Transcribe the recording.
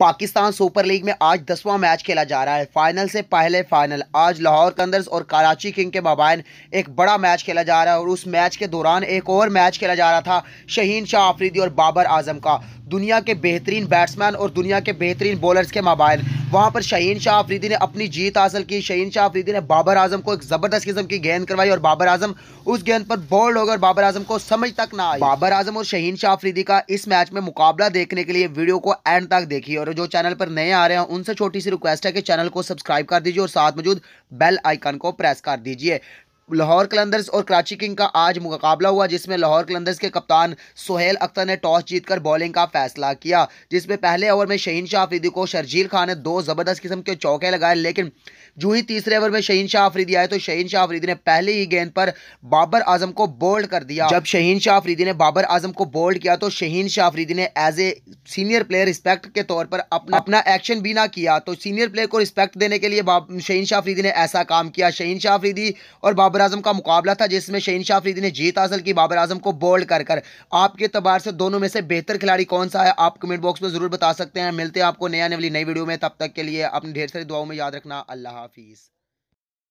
Pakistan super league में आज दसवां मैच खेला जा रहा है फाइनल से पहले फाइनल आज लाहौर कंदर्स और कराची किंग के मबाइन एक बड़ा मैच खेला जा रहा है और उस मैच के दौरान एक और मैच खेला जा रहा था शहीन शाह आफरीदी और बाबर आजम का दुनिया के बेहतरीन बैट्समैन और दुनिया के बेहतरीन बॉलर्स के मबाइन वहां पर शहीन शाह अफरीदी ने अपनी जीत हासिल की शहीन शाह अफरीदी ने बाबर आजम को एक ज़बरदस्त किस्म की गेंद करवाई और बाबर आजम उस गेंद पर बोल्ड हो गए और बाबर आजम को समझ तक ना आई बाबर आजम और शहीन शाह आफरीदी का इस मैच में मुकाबला देखने के लिए वीडियो को एंड तक देखिए और जो चैनल पर नए आ रहे हैं उनसे छोटी सी रिक्वेस्ट है कि चैनल को सब्सक्राइब कर दीजिए और साथ मौजूद बेल आइकन को प्रेस कर दीजिए लाहौर कलंदर्स और कराची किंग का आज मुकाबला हुआ जिसमें लाहौर कलंदर्स के कप्तान सोहेल अख्तर ने टॉस जीतकर बॉलिंग का फैसला किया जिसमें पहले ओवर में शहीन शाह अफरीदी को शर्जील खान ने दो ज़बरदस्त किस्म के चौके लगाए लेकिन जो ही तीसरे ओवर में शहीन शाह अफरीदी आए तो शहीन शाह अफरीदी ने पहले ही गेंद पर बाबर आजम को बोल्ड कर दिया जब शहीन शाह अफरीदी ने बाबर आजम को बोल्ड किया तो शहीन शाह अफरीदी ने as a senior player respect के तौर पर अपना अपना एक्शन भी ना किया तो सीनियर प्लेयर को रिस्पेक्ट देने के लिए शहीन शाह अफरीदी ने ऐसा काम किया शहीन शाह अफरीदी और बाबर बाबर आजम का मुकाबला था जिसमें शहीन शाह अफरीदी ने जीत हासिल की बाबर आजम को बोल्ड कर कर आपके अतबार से दोनों में से बेहतर खिलाड़ी कौन सा है आप कमेंट बॉक्स में ज़रूर बता सकते हैं मिलते हैं आपको नया आने वाली नई वीडियो में तब तक के लिए अपनी ढेर सारी दुआओं में याद रखना अल्लाह हाफिज़